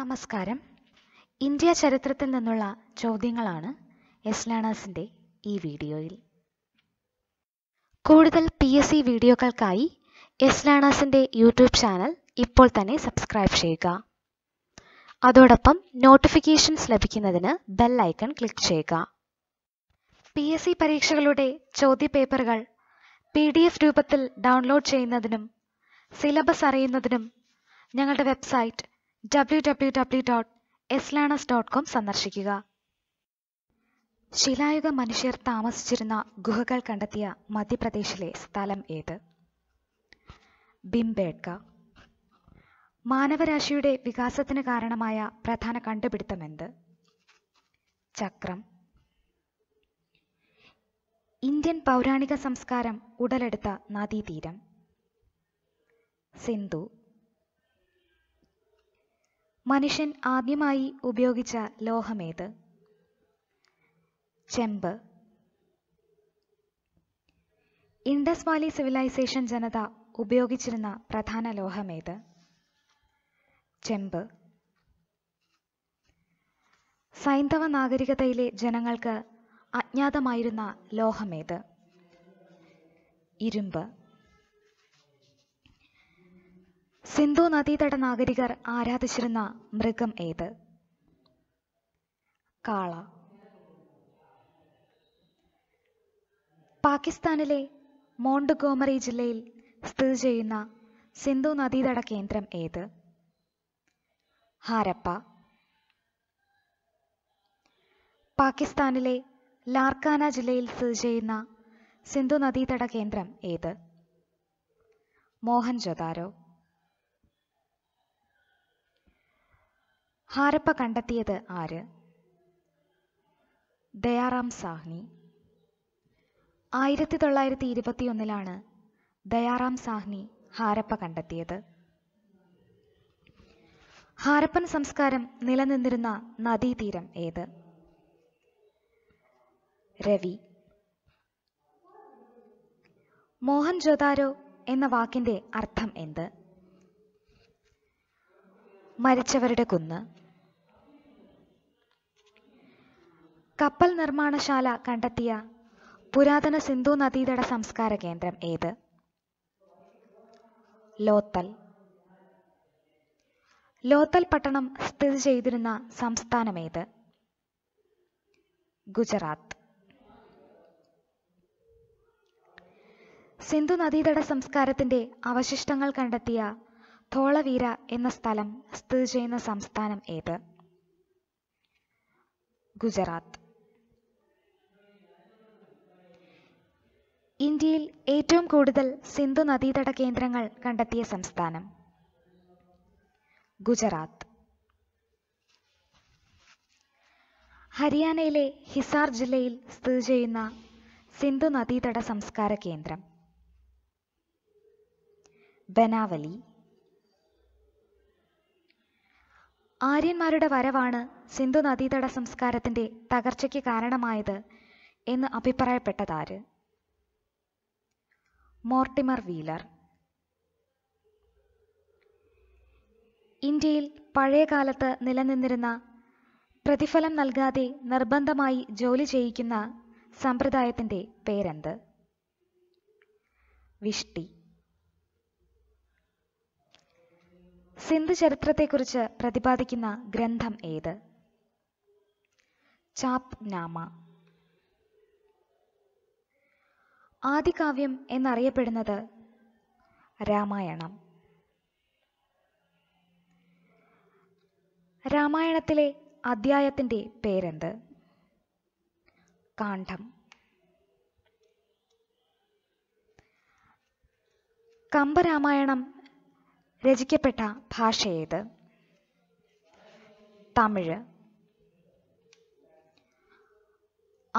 നമസ്കാരം ഇന്ത്യ ചരിത്രത്തിൽ നിന്നുള്ള ചോദ്യങ്ങളാണ് എസ് ലേണേഴ്സിൻ്റെ ഈ വീഡിയോയിൽ കൂടുതൽ പി എസ് സി വീഡിയോകൾക്കായി എസ് ലേണേഴ്സിൻ്റെ യൂട്യൂബ് ചാനൽ ഇപ്പോൾ തന്നെ സബ്സ്ക്രൈബ് ചെയ്യുക അതോടൊപ്പം നോട്ടിഫിക്കേഷൻസ് ലഭിക്കുന്നതിന് ബെൽ ഐക്കൺ ക്ലിക്ക് ചെയ്യുക പി എസ് സി പരീക്ഷകളുടെ ചോദ്യപേപ്പറുകൾ പി ഡി എഫ് രൂപത്തിൽ ഡൗൺലോഡ് ചെയ്യുന്നതിനും സിലബസ് അറിയുന്നതിനും ഞങ്ങളുടെ website W W W dot eslearners dot com സന്ദർശിക്കുക ശിലായുഗ മനുഷ്യർ താമസിച്ചിരുന്ന ഗുഹകൾ കണ്ടെത്തിയ മധ്യപ്രദേശിലെ സ്ഥലം ഏത് ബിംബേഡ്ക മാനവരാശിയുടെ വികാസത്തിന് കാരണമായ പ്രധാന കണ്ടുപിടുത്തം എന്ത് ചക്രം ഇന്ത്യൻ പൗരാണിക സംസ്കാരം ഉടലെടുത്ത നദീതീരം സിന്ധു മനുഷ്യൻ ആദ്യമായി ഉപയോഗിച്ച ലോഹമേത് ചെമ്പ് ഇൻഡസ് വാലി സിവിലൈസേഷൻ ജനത ഉപയോഗിച്ചിരുന്ന പ്രധാന ലോഹമേത് ചെമ്പ് സൈന്ധവ നാഗരികതയിലെ ജനങ്ങൾക്ക് അജ്ഞാതമായിരുന്ന ലോഹമേത് ഇരുമ്പ് സിന്ധു നദീതട നാഗരികർ ആരാധിച്ചിരുന്ന മൃഗം ഏത് കാള പാകിസ്ഥാനിലെ ഗോമറി ജില്ലയിൽ സ്ഥിതി ചെയ്യുന്ന സിന്ധു നദീതട കേന്ദ്രം ഏത് ഹാരപ്പ പാകിസ്ഥാനിലെ ലാർക്കാന ജില്ലയിൽ സ്ഥിതി ചെയ്യുന്ന സിന്ധു നദീതട കേന്ദ്രം ഏത് മോഹൻജൊദാരോ ഹാരപ്പ കണ്ടെത്തിയത് ആര് ദയാറാം സാഹ്നി ആയിരത്തി തൊള്ളായിരത്തി ഇരുപത്തിയൊന്നിലാണ് ദയാറാം സാഹ്നി ഹാരപ്പ കണ്ടെത്തിയത് ഹാരപ്പൻ സംസ്കാരം നിലനിന്നിരുന്ന നദീതീരം ഏത് രവി മോഹൻ ജോദാരോ എന്ന വാക്കിന്റെ അർത്ഥം എന്ത് മരിച്ചവരുടെ കുന്ന് കപ്പൽ നിർമ്മാണശാല കണ്ടെത്തിയ പുരാതന സിന്ധു നദീതട സംസ്കാര കേന്ദ്രം ഏത് ലോത്തൽ ലോത്തൽ പട്ടണം സ്ഥിതി ചെയ്തിരുന്ന സംസ്ഥാനം ഏത് ഗുജറാത്ത് സിന്ധു നദീതട സംസ്കാരത്തിന്റെ അവശിഷ്ടങ്ങൾ കണ്ടെത്തിയ ധോളവീര എന്ന സ്ഥലം സ്ഥിതി ചെയ്യുന്ന സംസ്ഥാനം ഏത് ഗുജറാത്ത് ഇന്ത്യയിൽ ഏറ്റവും കൂടുതൽ സിന്ധു നദീതട കേന്ദ്രങ്ങൾ കണ്ടെത്തിയ സംസ്ഥാനം ഗുജറാത്ത് ഹരിയാനയിലെ ഹിസാർ ജില്ലയിൽ സ്ഥിതി ചെയ്യുന്ന സിന്ധു നദീതട സംസ്കാര കേന്ദ്രം ബനാവലി ആര്യന്മാരുടെ വരവാണ് സിന്ധു നദീതട സംസ്കാരത്തിന്റെ തകർച്ചയ്ക്ക് കാരണമായത് എന്ന് അഭിപ്രായപ്പെട്ടതാര് മോർട്ടിമർ വീലർ ഇന്ത്യയിൽ പഴയകാലത്ത് നിലനിന്നിരുന്ന പ്രതിഫലം നൽകാതെ നിർബന്ധമായി ജോലി ചെയ്യിക്കുന്ന സമ്പ്രദായത്തിൻ്റെ പേരെന്ത് വിഷ്ടി സിന്ധു ചരിത്രത്തെക്കുറിച്ച് പ്രതിപാദിക്കുന്ന ഗ്രന്ഥം ഏത് ചാപ് നാമ ആദികാവ്യം എന്നറിയപ്പെടുന്നത് രാമായണം രാമായണത്തിലെ അധ്യായത്തിൻ്റെ പേരെന്ത് കാണ്ഡം കമ്പരാമായണം രചിക്കപ്പെട്ട ഭാഷയേത് തമിഴ്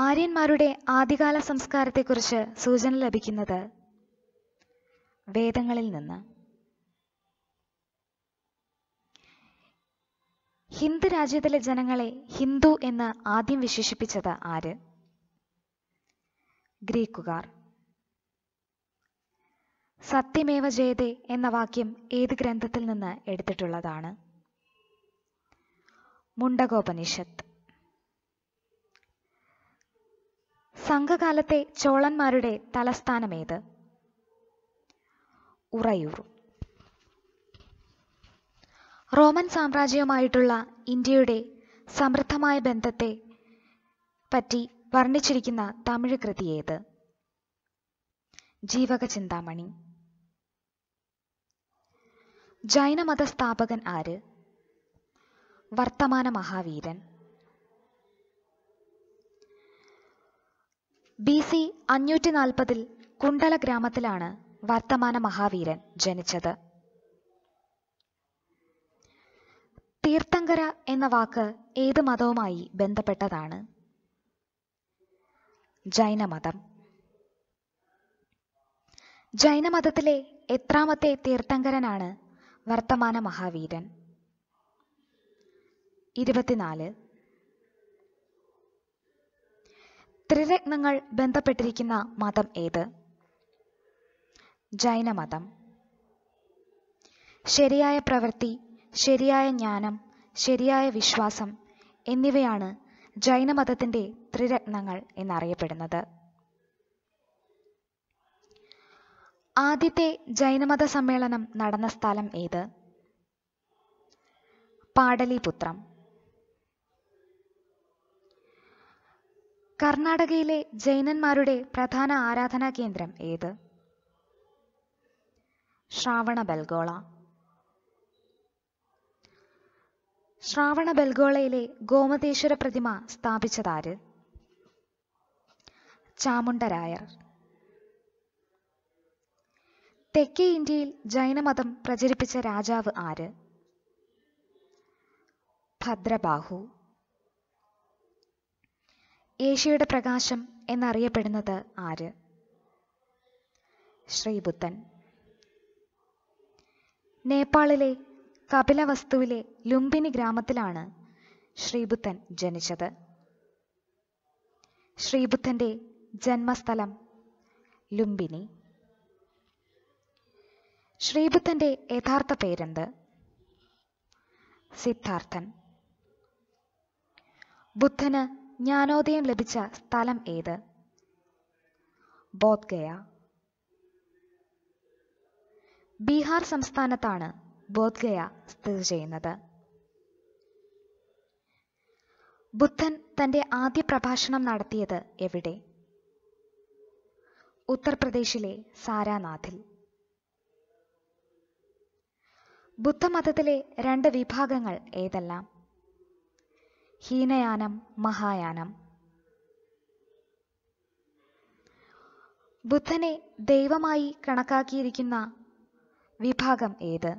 ആര്യന്മാരുടെ ആദ്യകാല സംസ്കാരത്തെക്കുറിച്ച് സൂചന ലഭിക്കുന്നത് വേദങ്ങളിൽ നിന്ന് ഹിന്ദു രാജ്യത്തിലെ ജനങ്ങളെ ഹിന്ദു എന്ന് ആദ്യം വിശേഷിപ്പിച്ചത് ആര് ഗ്രീക്കുകാർ സത്യമേവ ജയതേ എന്ന വാക്യം ഏത് ഗ്രന്ഥത്തിൽ നിന്ന് എടുത്തിട്ടുള്ളതാണ് മുണ്ടകോപനിഷത്ത് സംഘകാലത്തെ ചോളന്മാരുടെ തലസ്ഥാനമേത് ഉറയൂർ റോമൻ സാമ്രാജ്യവുമായിട്ടുള്ള ഇന്ത്യയുടെ സമൃദ്ധമായ ബന്ധത്തെ പറ്റി വർണ്ണിച്ചിരിക്കുന്ന തമിഴ് കൃതി ഏത് ജീവക ചിന്താമണി ജൈനമത സ്ഥാപകൻ ആര് വർത്തമാന മഹാവീരൻ ബി സി അഞ്ഞൂറ്റി നാൽപ്പതിൽ കുണ്ടല ഗ്രാമത്തിലാണ് വർത്തമാന മഹാവീരൻ ജനിച്ചത് തീർത്ഥങ്കര എന്ന വാക്ക് ഏത് മതവുമായി ബന്ധപ്പെട്ടതാണ് ജൈനമതം ജൈനമതത്തിലെ എത്രാമത്തെ തീർത്ഥങ്കരനാണ് വർത്തമാന മഹാവീരൻ ഇരുപത്തിനാല് ത്രിരത്നങ്ങൾ ബന്ധപ്പെട്ടിരിക്കുന്ന മതം ഏത് ജൈനമതം ശരിയായ പ്രവൃത്തി ശരിയായ ജ്ഞാനം ശരിയായ വിശ്വാസം എന്നിവയാണ് ജൈനമതത്തിൻ്റെ ത്രിരത്നങ്ങൾ എന്നറിയപ്പെടുന്നത് ആദ്യത്തെ ജൈനമത സമ്മേളനം നടന്ന സ്ഥലം ഏത് പാടലിപുത്രം കർണാടകയിലെ ജൈനന്മാരുടെ പ്രധാന ആരാധനാ കേന്ദ്രം ഏത് ശ്രാവണ ബൽഗോള ശ്രാവണ ബൽഗോളയിലെ ഗോമതേശ്വര പ്രതിമ സ്ഥാപിച്ചതാര് ചാമുണ്ടരായർ തെക്കേ ഇന്ത്യയിൽ ജൈനമതം പ്രചരിപ്പിച്ച രാജാവ് ആര് ഭദ്രബാഹു ഏഷ്യയുടെ പ്രകാശം എന്നറിയപ്പെടുന്നത് ആര് ശ്രീബുദ്ധൻ നേപ്പാളിലെ വസ്തുവിലെ ലുംബിനി ഗ്രാമത്തിലാണ് ശ്രീബുദ്ധൻ ജനിച്ചത് ശ്രീബുദ്ധന്റെ ജന്മസ്ഥലം ലുംബിനി ശ്രീബുദ്ധന്റെ യഥാർത്ഥ പേരെന്ത് സിദ്ധാർത്ഥൻ ബുദ്ധന് ജ്ഞാനോദയം ലഭിച്ച സ്ഥലം ഏത് ബോധ്ഗയ ബീഹാർ സംസ്ഥാനത്താണ് ബോധ്ഗയ സ്ഥിതി ചെയ്യുന്നത് ബുദ്ധൻ തന്റെ ആദ്യ പ്രഭാഷണം നടത്തിയത് എവിടെ ഉത്തർപ്രദേശിലെ സാരാനാഥിൽ ബുദ്ധമതത്തിലെ രണ്ട് വിഭാഗങ്ങൾ ഏതെല്ലാം ഹീനയാനം മഹായാനം ബുദ്ധനെ ദൈവമായി കണക്കാക്കിയിരിക്കുന്ന വിഭാഗം ഏത്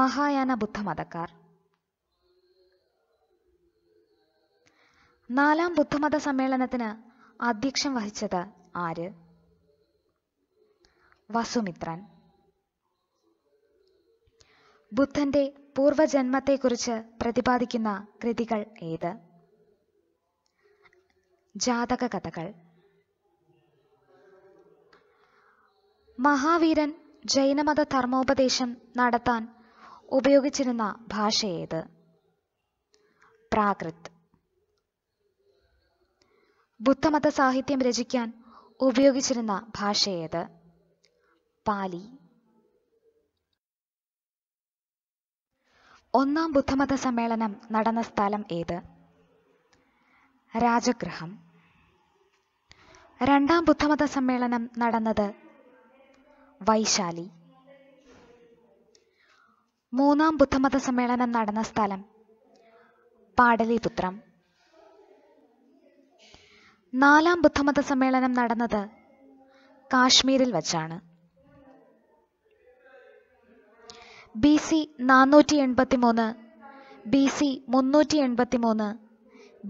മഹായാന ബുദ്ധമതക്കാർ നാലാം ബുദ്ധമത സമ്മേളനത്തിന് അധ്യക്ഷം വഹിച്ചത് ആര് വസുമിത്രൻ ബുദ്ധന്റെ പൂർവജന്മത്തെക്കുറിച്ച് പ്രതിപാദിക്കുന്ന കൃതികൾ ഏത് ജാതക കഥകൾ മഹാവീരൻ ജൈനമത ധർമ്മോപദേശം നടത്താൻ ഉപയോഗിച്ചിരുന്ന ഭാഷ ഏത് പ്രാകൃത് ബുദ്ധമത സാഹിത്യം രചിക്കാൻ ഉപയോഗിച്ചിരുന്ന ഭാഷ ഏത് പാലി ഒന്നാം ബുദ്ധമത സമ്മേളനം നടന്ന സ്ഥലം ഏത് രാജഗൃഹം രണ്ടാം ബുദ്ധമത സമ്മേളനം നടന്നത് വൈശാലി മൂന്നാം ബുദ്ധമത സമ്മേളനം നടന്ന സ്ഥലം പാടലിപുത്രം നാലാം ബുദ്ധമത സമ്മേളനം നടന്നത് കാശ്മീരിൽ വച്ചാണ് ബി സി നാനൂറ്റി എൺപത്തി മൂന്ന് ബി സി മുന്നൂറ്റി എൺപത്തി മൂന്ന്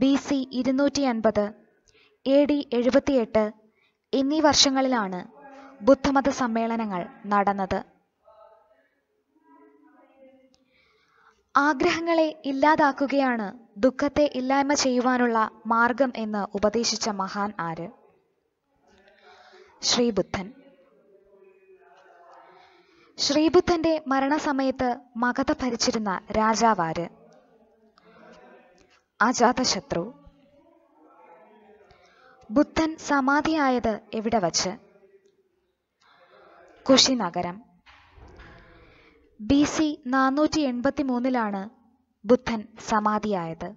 ബി സി ഇരുന്നൂറ്റി അൻപത് എ ഡി എഴുപത്തിയെട്ട് എന്നീ വർഷങ്ങളിലാണ് ബുദ്ധമത സമ്മേളനങ്ങൾ നടന്നത് ആഗ്രഹങ്ങളെ ഇല്ലാതാക്കുകയാണ് ദുഃഖത്തെ ഇല്ലായ്മ ചെയ്യുവാനുള്ള മാർഗം എന്ന് ഉപദേശിച്ച മഹാൻ ആര് ശ്രീബുദ്ധൻ ശ്രീബുദ്ധന്റെ മരണസമയത്ത് മകത ഭരിച്ചിരുന്ന രാജാവാര് അജാതശത്രു ബുദ്ധൻ സമാധിയായത് എവിടെ വച്ച് കുശിനഗരം ബി സി നാനൂറ്റി എൺപത്തി മൂന്നിലാണ് ബുദ്ധൻ സമാധിയായത്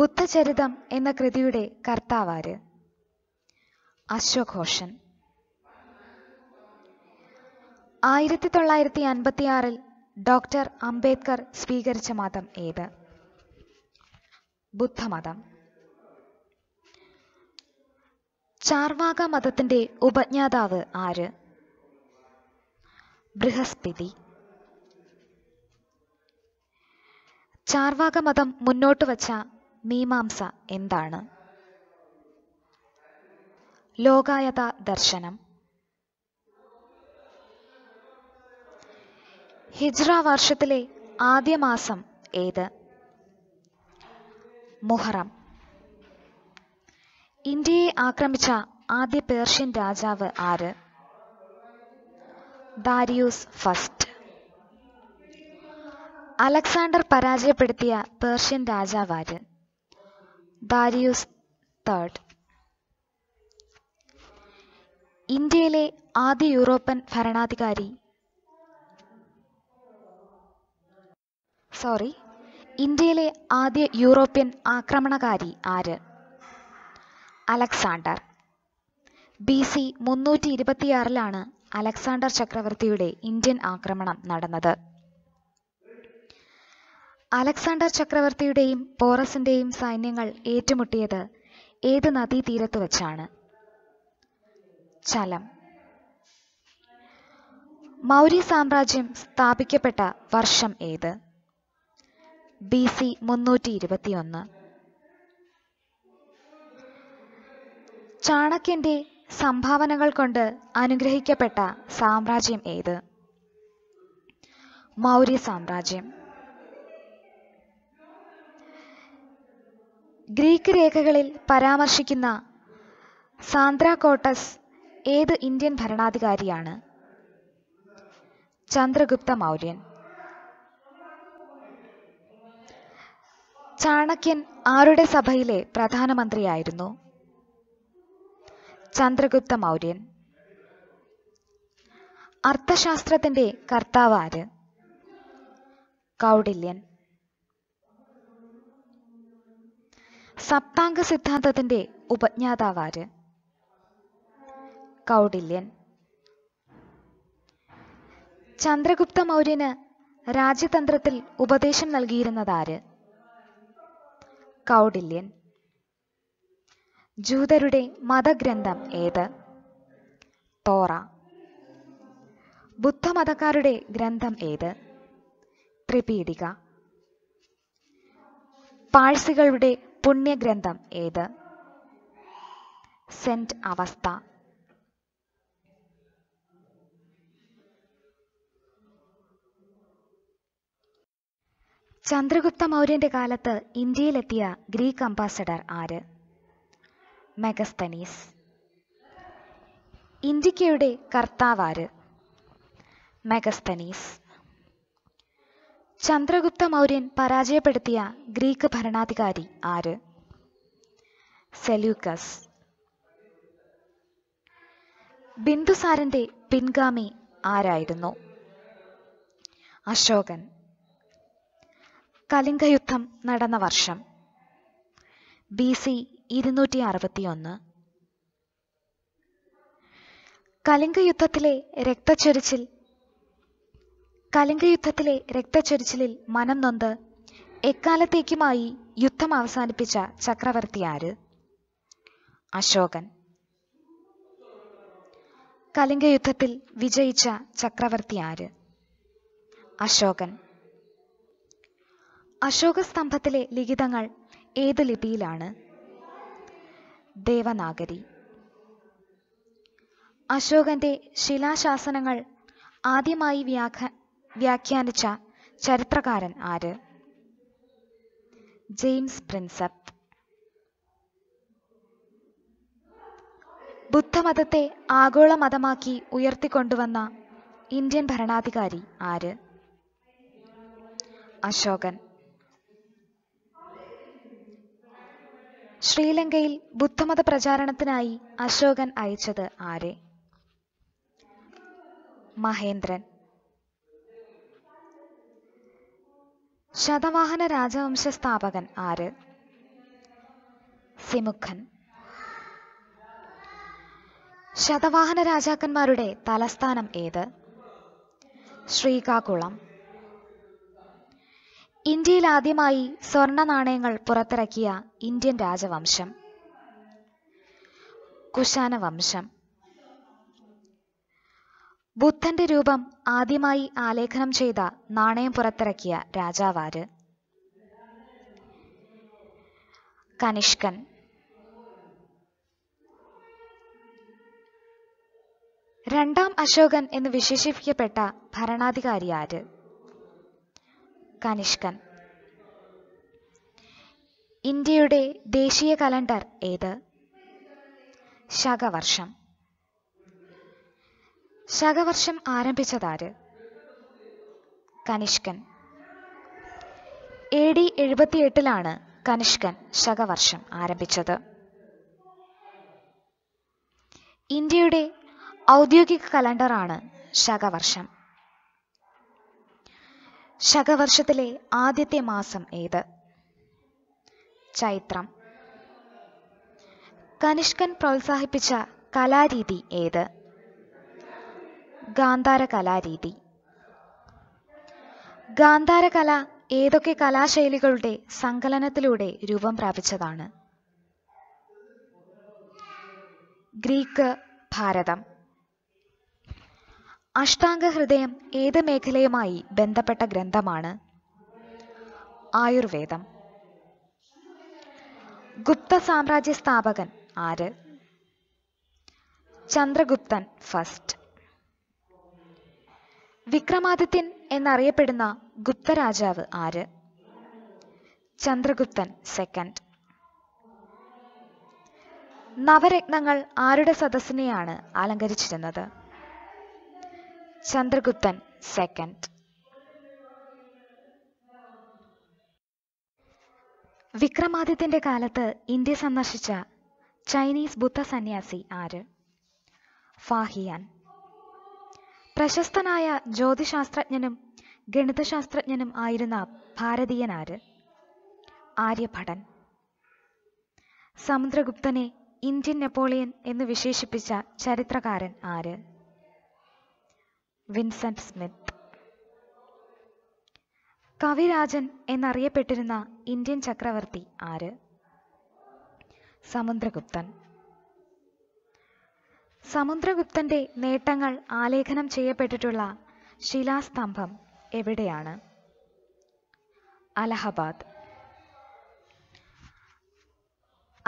ബുദ്ധചരിതം എന്ന കൃതിയുടെ കർത്താവാര് അശ്വഘോഷൻ ആയിരത്തി തൊള്ളായിരത്തി അൻപത്തിയാറിൽ ഡോക്ടർ അംബേദ്കർ സ്വീകരിച്ച മതം ഏത് ബുദ്ധമതം ചാർവാക മതത്തിന്റെ ഉപജ്ഞാതാവ് ആര് ബൃഹസ്പതി ചാർവാക മതം മുന്നോട്ട് വച്ച മീമാംസ എന്താണ് ലോകായത ദർശനം ഹിജ്റ വർഷത്തിലെ ആദ്യ മാസം ഏത് മുഹറം ഇന്ത്യയെ ആക്രമിച്ച ആദ്യ പേർഷ്യൻ രാജാവ് ആര് ദാരിയൂസ് ഫസ്റ്റ് അലക്സാണ്ടർ പരാജയപ്പെടുത്തിയ പേർഷ്യൻ രാജാവ് ആര് ദാരിയൂസ് തേർഡ് ഇന്ത്യയിലെ ആദ്യ യൂറോപ്യൻ ഭരണാധികാരി സോറി ഇന്ത്യയിലെ ആദ്യ യൂറോപ്യൻ ആക്രമണകാരി ആര് അലക്സാണ്ടർ ബി സി മുന്നൂറ്റി ഇരുപത്തിയാറിലാണ് അലക്സാണ്ടർ ചക്രവർത്തിയുടെ ഇന്ത്യൻ ആക്രമണം നടന്നത് അലക്സാണ്ടർ ചക്രവർത്തിയുടെയും പോറസിന്റെയും സൈന്യങ്ങൾ ഏറ്റുമുട്ടിയത് ഏത് നദീതീരത്ത് വച്ചാണ് ചലം മൗര്യ സാമ്രാജ്യം സ്ഥാപിക്കപ്പെട്ട വർഷം ഏത് ബി സി മുന്നൂറ്റി ഇരുപത്തിയൊന്ന് ചാണക്യന്റെ സംഭാവനകൾ കൊണ്ട് അനുഗ്രഹിക്കപ്പെട്ട സാമ്രാജ്യം ഏത് മൗര്യ സാമ്രാജ്യം ഗ്രീക്ക് രേഖകളിൽ പരാമർശിക്കുന്ന സാന്ദ്രാകോട്ടസ് ഏത് ഇന്ത്യൻ ഭരണാധികാരിയാണ് ചന്ദ്രഗുപ്ത മൗര്യൻ ചാണക്യൻ ആരുടെ സഭയിലെ പ്രധാനമന്ത്രിയായിരുന്നു ചന്ദ്രഗുപ്ത മൗര്യൻ അർത്ഥശാസ്ത്രത്തിന്റെ കർത്താവ് ആര് കൗടില്യൻ സപ്താംഗ സിദ്ധാന്തത്തിന്റെ ഉപജ്ഞാതാവ് ആര് കൗടില്യൻ ചന്ദ്രഗുപ്ത മൗര്യന് രാജ്യതന്ത്രത്തിൽ ഉപദേശം നൽകിയിരുന്നത് ആര് കൗടില്യൻ ജൂതരുടെ മതഗ്രന്ഥം ഏത് തോറ ബുദ്ധമതക്കാരുടെ ഗ്രന്ഥം ഏത് ത്രിപീഠിക പാഴ്സികളുടെ പുണ്യഗ്രന്ഥം ഏത് സെന്റ് അവസ്ഥ ചന്ദ്രഗുപ്ത മൗര്യന്റെ കാലത്ത് ഇന്ത്യയിലെത്തിയ ഗ്രീക്ക് അംബാസഡർ ആര് മെഗസ്തനീസ് ഇന്ത്യക്കയുടെ കർത്താവ് ആര് മെഗസ്തനീസ് ചന്ദ്രഗുപ്ത മൗര്യൻ പരാജയപ്പെടുത്തിയ ഗ്രീക്ക് ഭരണാധികാരി ആര് സെല്യൂക്കസ് ബിന്ദുസാരന്റെ പിൻഗാമി ആരായിരുന്നു അശോകൻ കലിംഗയുദ്ധം നടന്ന വർഷം ബി സി ഇരുന്നൂറ്റി അറുപത്തിയൊന്ന് കലിംഗയുദ്ധത്തിലെ രക്തച്ചൊരിച്ചിൽ കലിംഗയുദ്ധത്തിലെ രക്തച്ചൊരിച്ചിലിൽ മനം നൊന്ത് എക്കാലത്തേക്കുമായി യുദ്ധം അവസാനിപ്പിച്ച ചക്രവർത്തി ആര് അശോകൻ കലിംഗയുദ്ധത്തിൽ വിജയിച്ച ചക്രവർത്തി ആര് അശോകൻ അശോകസ്തംഭത്തിലെ ലിഖിതങ്ങൾ ഏത് ലിപിയിലാണ് ദേവനാഗരി അശോകന്റെ ശിലാശാസനങ്ങൾ ആദ്യമായി വ്യാഖ്യ വ്യാഖ്യാനിച്ച ചരിത്രകാരൻ ആര് ജെയിംസ് പ്രിൻസെപ് ബുദ്ധമതത്തെ ആഗോള മതമാക്കി ഉയർത്തിക്കൊണ്ടുവന്ന ഇന്ത്യൻ ഭരണാധികാരി ആര് അശോകൻ ശ്രീലങ്കയിൽ ബുദ്ധമത പ്രചാരണത്തിനായി അശോകൻ അയച്ചത് ആരെ മഹേന്ദ്രൻ ശതവാഹന രാജവംശ സ്ഥാപകൻ ആര് സിമുഖൻ ശതവാഹന രാജാക്കന്മാരുടെ തലസ്ഥാനം ഏത് ശ്രീകാകുളം ഇന്ത്യയിൽ ആദ്യമായി സ്വർണ്ണ നാണയങ്ങൾ പുറത്തിറക്കിയ ഇന്ത്യൻ രാജവംശം കുശാന വംശം ബുദ്ധന്റെ രൂപം ആദ്യമായി ആലേഖനം ചെയ്ത നാണയം പുറത്തിറക്കിയ രാജാവാര് കനിഷ്കൻ രണ്ടാം അശോകൻ എന്ന് വിശേഷിപ്പിക്കപ്പെട്ട ഭരണാധികാരി ആര് കനിഷ്കൻ ഇന്ത്യയുടെ ദേശീയ കലണ്ടർ ഏത് ശകവർഷം ശകവർഷം ആരംഭിച്ചതാര് കനിഷ്കൻ എ ഡി എഴുപത്തിയെട്ടിലാണ് കനിഷ്കൻ ശകവർഷം ആരംഭിച്ചത് ഇന്ത്യയുടെ ഔദ്യോഗിക കലണ്ടറാണ് ശകവർഷം ശകവർഷത്തിലെ ആദ്യത്തെ മാസം ഏത് ചൈത്രം കനിഷ്കൻ പ്രോത്സാഹിപ്പിച്ച കലാരീതി ഏത് ഗാന്ധാര കലാരീതി ഗാന്ധാര കല ഏതൊക്കെ കലാശൈലികളുടെ സങ്കലനത്തിലൂടെ രൂപം പ്രാപിച്ചതാണ് ഗ്രീക്ക് ഭാരതം അഷ്ടാംഗഹൃദയം ഏത് മേഖലയുമായി ബന്ധപ്പെട്ട ഗ്രന്ഥമാണ് ആയുർവേദം ഗുപ്ത സാമ്രാജ്യ സ്ഥാപകൻ ആര് ചന്ദ്രഗുപ്തൻ ഫസ്റ്റ് വിക്രമാദിത്യൻ എന്നറിയപ്പെടുന്ന ഗുപ്ത രാജാവ് ആര് ചന്ദ്രഗുപ്തൻ സെക്കൻഡ് നവരത്നങ്ങൾ ആരുടെ സദസ്സിനെയാണ് അലങ്കരിച്ചിരുന്നത് ചന്ദ്രഗുപ്തൻ സെക്കൻഡ് വിക്രമാദിത്യന്റെ കാലത്ത് ഇന്ത്യ സന്ദർശിച്ച ചൈനീസ് ബുദ്ധ സന്യാസി ആര് ഫാഹിയാൻ പ്രശസ്തനായ ജ്യോതിശാസ്ത്രജ്ഞനും ഗണിതശാസ്ത്രജ്ഞനും ആയിരുന്ന ഭാരതീയനാര് ആര്യഭടൻ സമുദ്രഗുപ്തനെ ഇന്ത്യൻ നെപ്പോളിയൻ എന്ന് വിശേഷിപ്പിച്ച ചരിത്രകാരൻ ആര് വിൻസെന്റ് സ്മിത്ത് കവിരാജൻ എന്നറിയപ്പെട്ടിരുന്ന ഇന്ത്യൻ ചക്രവർത്തി ആര് സമുദ്രഗുപ്തൻ സമുദ്രഗുപ്തന്റെ നേട്ടങ്ങൾ ആലേഖനം ചെയ്യപ്പെട്ടിട്ടുള്ള ശിലാസ്തംഭം എവിടെയാണ് അലഹബാദ്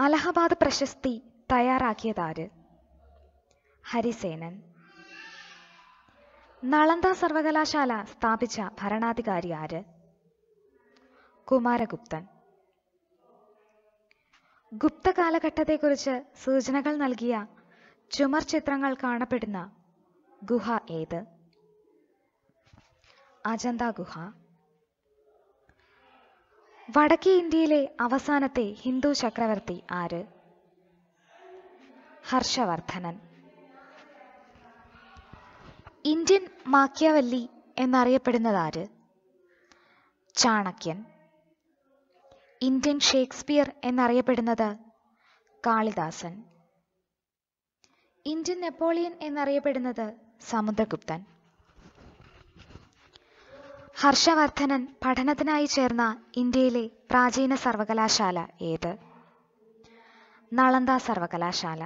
അലഹബാദ് പ്രശസ്തി തയ്യാറാക്കിയതാര് ഹരിസേനൻ നളന്ദ സർവകലാശാല സ്ഥാപിച്ച ഭരണാധികാരി ആര് കുമാരഗുപ്തൻ ഗുപ്ത കാലഘട്ടത്തെക്കുറിച്ച് സൂചനകൾ നൽകിയ ചുമർ ചിത്രങ്ങൾ കാണപ്പെടുന്ന ഗുഹ ഏത് അജന്ത ഗുഹ വടക്കേ ഇന്ത്യയിലെ അവസാനത്തെ ഹിന്ദു ചക്രവർത്തി ആര് ഹർഷവർദ്ധനൻ ഇന്ത്യൻ മാക്യാവല്ലി എന്നറിയപ്പെടുന്നത് ആര് ചാണക്യൻ ഇന്ത്യൻ ഷേക്സ്പിയർ എന്നറിയപ്പെടുന്നത് കാളിദാസൻ ഇന്ത്യൻ നെപ്പോളിയൻ എന്നറിയപ്പെടുന്നത് സമുദ്രഗുപ്തൻ ഹർഷവർദ്ധനൻ പഠനത്തിനായി ചേർന്ന ഇന്ത്യയിലെ പ്രാചീന സർവകലാശാല ഏത് നളന്ദ സർവകലാശാല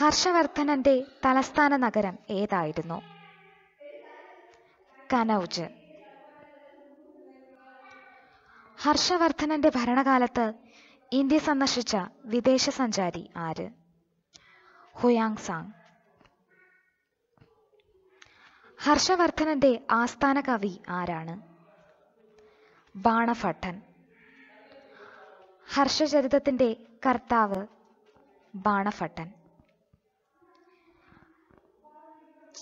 ഹർഷവർദ്ധനന്റെ തലസ്ഥാന നഗരം ഏതായിരുന്നു കനൗജ് ഹർഷവർദ്ധനന്റെ ഭരണകാലത്ത് ഇന്ത്യ സന്ദർശിച്ച വിദേശ സഞ്ചാരി ആര് ഹുയാങ് സാങ് ഹർഷവർദ്ധനന്റെ ആസ്ഥാന കവി ആരാണ് ബാണഭട്ടൻ ഹർഷചരിതത്തിന്റെ കർത്താവ് ബാണഭട്ടൻ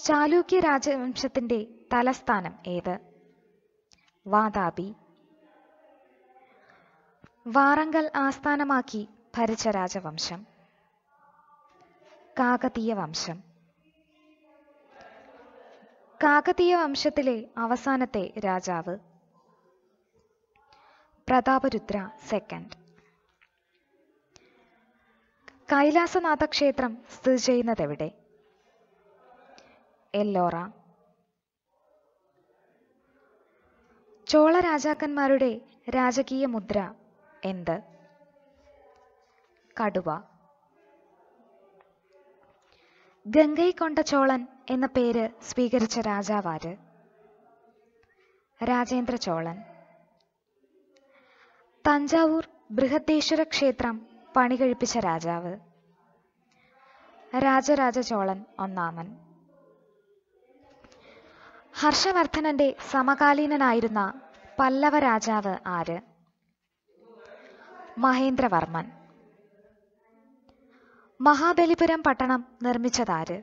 ചാലൂക്യ രാജവംശത്തിന്റെ തലസ്ഥാനം ഏത് വാദാബി വാറങ്കൽ ആസ്ഥാനമാക്കി ഭരിച്ച രാജവംശം കാകതീയ വംശം കാകതീയ വംശത്തിലെ അവസാനത്തെ രാജാവ് പ്രതാപരുദ്ര സെക്കൻഡ് കൈലാസനാഥ ക്ഷേത്രം സ്ഥിതി ചെയ്യുന്നതെവിടെ എല്ലോറ ചോള രാജാക്കന്മാരുടെ രാജകീയ മുദ്ര എന്ത് കടുവ ഗംഗൈകൊണ്ട ചോളൻ എന്ന പേര് സ്വീകരിച്ച രാജാവാര് രാജേന്ദ്ര ചോളൻ തഞ്ചാവൂർ ബൃഹദേശ്വര ക്ഷേത്രം പണികഴിപ്പിച്ച രാജാവ് രാജരാജ ചോളൻ ഒന്നാമൻ ഹർഷവർദ്ധനന്റെ സമകാലീനനായിരുന്ന പല്ലവ രാജാവ് ആര് മഹേന്ദ്രവർമ്മൻ മഹാബലിപുരം പട്ടണം നിർമ്മിച്ചതാര്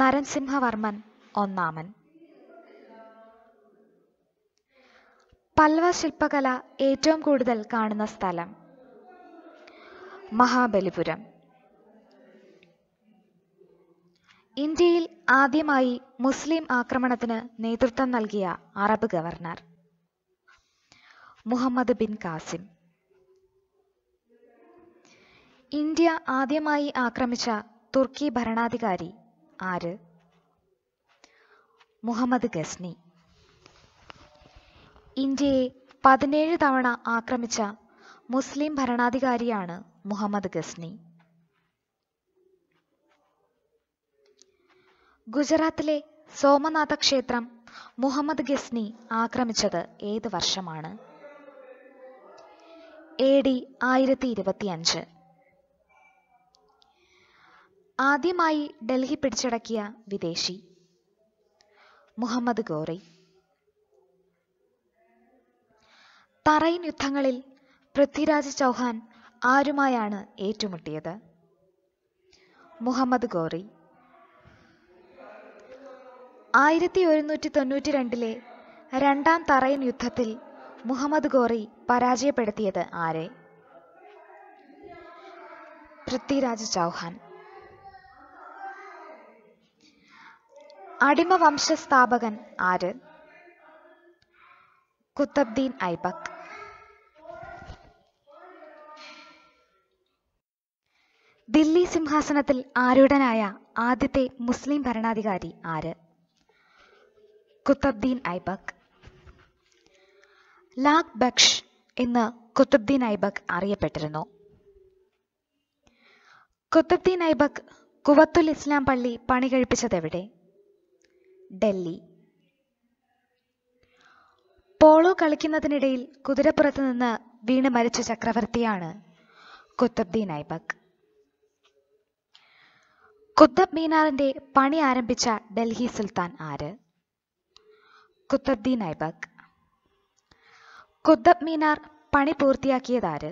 നരൻസിംഹവർമ്മൻ ഒന്നാമൻ പല്ലവ ശില്പകല ഏറ്റവും കൂടുതൽ കാണുന്ന സ്ഥലം മഹാബലിപുരം ഇന്ത്യയിൽ ആദ്യമായി മുസ്ലിം ആക്രമണത്തിന് നേതൃത്വം നൽകിയ Arab governor Muhammad bin Qasim India ആദ്യമായി ആക്രമിച്ച തുർക്കി ഭരണാധികാരി ആര് മുഹമ്മദ് ഗസ്നി ഇന്ത്യയെ പതിനേഴ് തവണ ആക്രമിച്ച മുസ്ലിം ഭരണാധികാരിയാണ് മുഹമ്മദ് ഗസ്നി ഗുജറാത്തിലെ സോമനാഥ ക്ഷേത്രം മുഹമ്മദ് ഗസ്നി ആക്രമിച്ചത് ഏത് വർഷമാണ് എ ഡി ആയിരത്തി അഞ്ച് ആദ്യമായി ഡൽഹി പിടിച്ചടക്കിയ വിദേശി മുഹമ്മദ് ഗോറി തറൈൻ യുദ്ധങ്ങളിൽ പൃഥ്വിരാജ് ചൗഹാൻ ആരുമായാണ് ഏറ്റുമുട്ടിയത് മുഹമ്മദ് ഗോറി ആയിരത്തി ഒരുന്നൂറ്റി തൊണ്ണൂറ്റി രണ്ടിലെ രണ്ടാം തറയൻ യുദ്ധത്തിൽ മുഹമ്മദ് ഗോറി പരാജയപ്പെടുത്തിയത് ആരെ പൃഥ്വിരാജ് ചൗഹാൻ വംശ സ്ഥാപകൻ ആര് കുത്തബ്ദീൻ ഐബക് ദില്ലി സിംഹാസനത്തിൽ ആരൂഢനായ ആദ്യത്തെ മുസ്ലിം ഭരണാധികാരി ആര് കുത്തബ്ദീൻ ഐബക് ലാഖ് ബക്ഷ് എന്ന് കുത്തബ്ദീൻ ഐബക് അറിയപ്പെട്ടിരുന്നു കുത്തബ്ദീൻ ഐബക് കുവത്തുൽ ഇസ്ലാം പള്ളി പണി എവിടെ ഡൽഹി പോളോ കളിക്കുന്നതിനിടയിൽ കുതിരപ്പുറത്ത് നിന്ന് വീണ് മരിച്ച ചക്രവർത്തിയാണ് കുത്തബ്ദീൻ ഐബക് കുത്തബ് മീനാറിന്റെ പണി ആരംഭിച്ച ഡൽഹി സുൽത്താൻ ആര് കുത്തബ്ദീൻ ഐബക് കുത്തബ് മീനാർ പണി പൂർത്തിയാക്കിയതാര്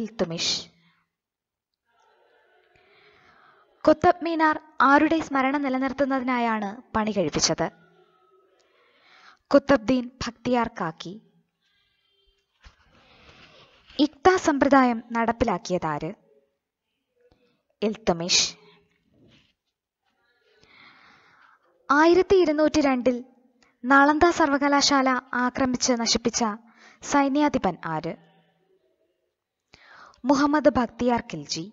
ഇൽത്തുമിഷ് കുത്തബ് മീനാർ ആരുടെ സ്മരണ നിലനിർത്തുന്നതിനായാണ് പണി കഴിപ്പിച്ചത് കുത്തബ്ദീൻ ഭക്തിയാർ കാക്കി ഇക്ത സമ്പ്രദായം നടപ്പിലാക്കിയതാര് ഇൽത്തുമിഷ് ആയിരത്തി ഇരുന്നൂറ്റി രണ്ടിൽ നളന്ദ സർവകലാശാല ആക്രമിച്ച് നശിപ്പിച്ച സൈന്യാധിപൻ ആര് മുഹമ്മദ് ബക്തിയാർ കിൽജി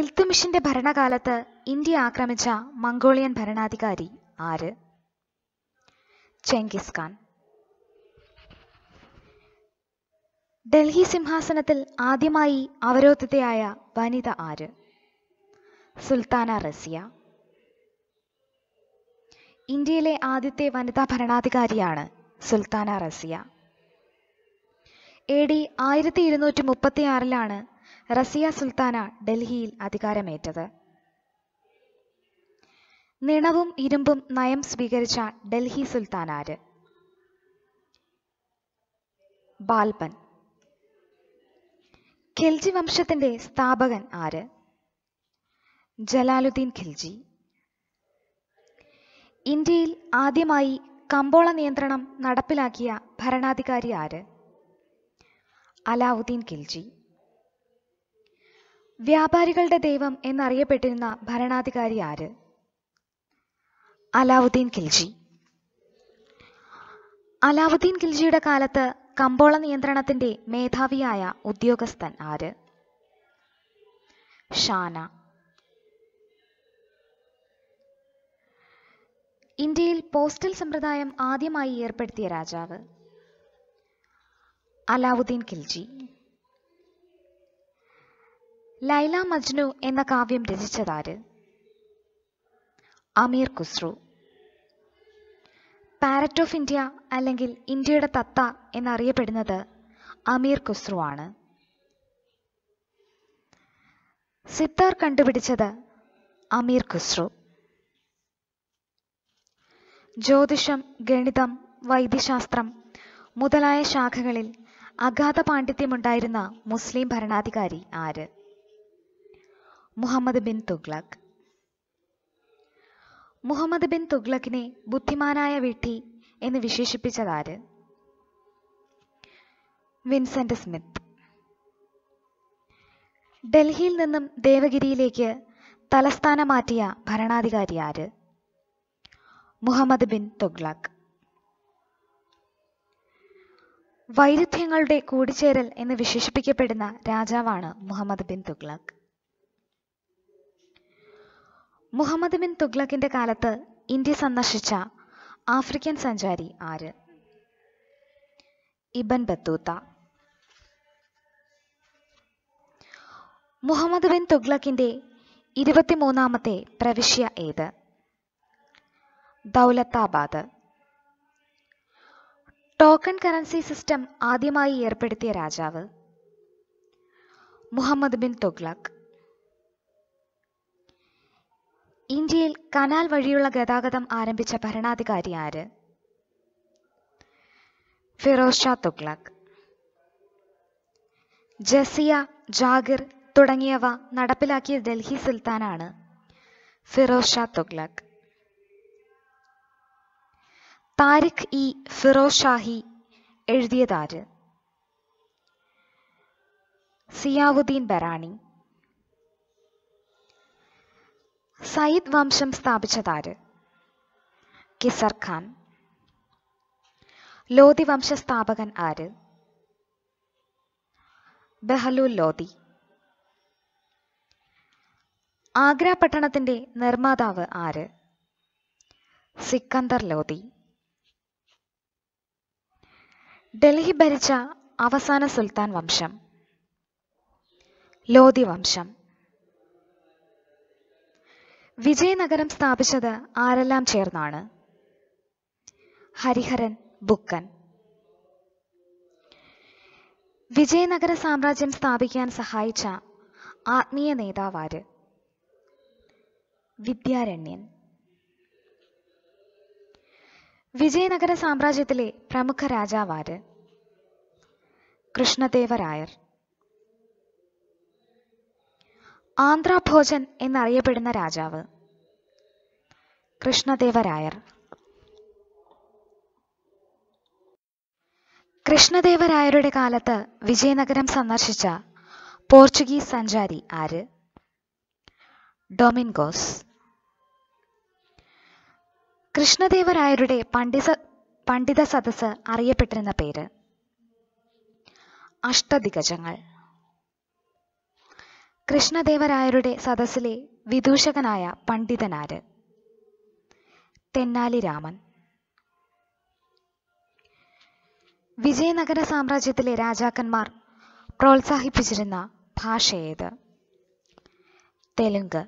ഇൽത്തുമിഷിന്റെ ഭരണകാലത്ത് ഇന്ത്യ ആക്രമിച്ച മംഗോളിയൻ ഭരണാധികാരി ആര് ചെങ്കിസ് ഖാൻ ഡൽഹി സിംഹാസനത്തിൽ ആദ്യമായി അവരോധിതയായ വനിത ആര് സുൽത്താന റസിയ ഇന്ത്യയിലെ ആദ്യത്തെ വനിതാ ഭരണാധികാരിയാണ് സുൽത്താന റസിയ എ ഡി ആയിരത്തി ഇരുന്നൂറ്റി ആറിലാണ് റസിയ സുൽത്താന ഡൽഹിയിൽ അധികാരമേറ്റത് നിണവും ഇരുമ്പും നയം സ്വീകരിച്ച ഡൽഹി സുൽത്താനാര് ബാൽപൻ ഖിൽജി വംശത്തിന്റെ സ്ഥാപകൻ ആര് ജലാലുദ്ദീൻ ഖിൽജി ഇന്ത്യയിൽ ആദ്യമായി കമ്പോള നിയന്ത്രണം നടപ്പിലാക്കിയ ഭരണാധികാരി ആര് അലാവുദ്ദീൻ ഖിൽജി വ്യാപാരികളുടെ ദൈവം എന്നറിയപ്പെട്ടിരുന്ന ഭരണാധികാരി ആര് അലാവുദ്ദീൻ ഖിൽജി അലാവുദ്ദീൻ ഖിൽജിയുടെ കാലത്ത് കമ്പോള നിയന്ത്രണത്തിന്റെ മേധാവിയായ ഉദ്യോഗസ്ഥൻ ആര് ഷാന ഇന്ത്യയിൽ പോസ്റ്റൽ സമ്പ്രദായം ആദ്യമായി ഏർപ്പെടുത്തിയ രാജാവ് അലാവുദ്ദീൻ ഖിൽജി ലൈല മജ്നു എന്ന കാവ്യം രചിച്ചതാര് Amir Khusro parrot of India അല്ലെങ്കിൽ ഇന്ത്യയുടെ തത്ത എന്നറിയപ്പെടുന്നത് അമീർ ഖുസ്രു ആണ് സിത്താർ കണ്ടുപിടിച്ചത് അമീർ ഖുസ്രു ജ്യോതിഷം ഗണിതം വൈദ്യശാസ്ത്രം മുതലായ ശാഖകളിൽ അഗാധ പാണ്ഡിത്യമുണ്ടായിരുന്ന മുസ്ലിം ഭരണാധികാരി ആര് മുഹമ്മദ് ബിൻ തുഗ്ലക് മുഹമ്മദ് ബിൻ തുഗ്ലക്കിനെ ബുദ്ധിമാനായ വിട്ടി എന്ന് വിശേഷിപ്പിച്ചതാര് വിൻസെന്റ് സ്മിത്ത് ഡൽഹിയിൽ നിന്നും ദേവഗിരിയിലേക്ക് തലസ്ഥാനം മാറ്റിയ ഭരണാധികാരി ആര് മുഹമ്മദ് ബിൻ തുഗ്ലക് വൈരുദ്ധ്യങ്ങളുടെ കൂടിച്ചേരൽ എന്ന് വിശേഷിപ്പിക്കപ്പെടുന്ന രാജാവാണ് മുഹമ്മദ് ബിൻ തുഗ്ലക് മുഹമ്മദ് ബിൻ തുഗ്ലക്കിന്റെ കാലത്ത് ഇന്ത്യ സന്ദർശിച്ച ആഫ്രിക്കൻ സഞ്ചാരി ആര് ഇബൻ ബത്തൂത്ത മുഹമ്മദ് ബിൻ തുഗ്ലക്കിന്റെ ഇരുപത്തിമൂന്നാമത്തെ പ്രവിശ്യ ഏത് ദൗലത്താബാദ് ടോക്കൺ കറൻസി സിസ്റ്റം ആദ്യമായി ഏർപ്പെടുത്തിയ രാജാവ് മുഹമ്മദ് ബിൻ തുഗ്ലക് ഇന്ത്യയിൽ കനാൽ വഴിയുള്ള ഗതാഗതം ആരംഭിച്ച ഭരണാധികാരി ആര് ഫിറോസ് ഷാ തുഗ്ലക് ജസിയ ജാഗിർ തുടങ്ങിയവ നടപ്പിലാക്കിയ ഡൽഹി സുൽത്താനാണ് ഫിറോസ് ഷാ തുഗ്ലക് താരിഖ് ഇ ഫിറോസ് ഷാഹി എഴുതിയതാര് സിയാവുദ്ദീൻ ബറാണി സയ്യിദ് വംശം സ്ഥാപിച്ചതാര് കിസർ ഖാൻ ലോധി വംശസ്ഥാപകൻ ആര് ബഹലു ലോധി ആഗ്ര പട്ടണത്തിന്റെ നിർമ്മാതാവ് ആര് സിക്കന്ദർ ലോധി ഡൽഹി ഭരിച്ച അവസാന സുൽത്താൻ വംശം ലോധി വംശം വിജയനഗരം സ്ഥാപിച്ചത് ആരെല്ലാം ചേർന്നാണ് ഹരിഹരൻ ബുക്കൻ വിജയനഗര സാമ്രാജ്യം സ്ഥാപിക്കാൻ സഹായിച്ച ആത്മീയ നേതാവാര് വിദ്യാരണ്യൻ വിജയനഗര സാമ്രാജ്യത്തിലെ പ്രമുഖ രാജാവാര് കൃഷ്ണദേവരായർ ആന്ധ്രാഭോജൻ എന്നറിയപ്പെടുന്ന രാജാവ് കൃഷ്ണദേവരായർ കൃഷ്ണദേവരായരുടെ കാലത്ത് വിജയനഗരം സന്ദർശിച്ച പോർച്ചുഗീസ് സഞ്ചാരി ആര് ഡൊമിൻഗോസ് കൃഷ്ണദേവരായരുടെ പണ്ഡിത പണ്ഡിത സദസ്സ് അറിയപ്പെട്ടിരുന്ന പേര് അഷ്ടദിഗജങ്ങൾ കൃഷ്ണദേവരായരുടെ സദസ്സിലെ വിദൂഷകനായ പണ്ഡിതനാര് തെന്നാലി രാമൻ വിജയനഗര സാമ്രാജ്യത്തിലെ രാജാക്കന്മാർ പ്രോത്സാഹിപ്പിച്ചിരുന്ന ഏത് തെലുങ്ക്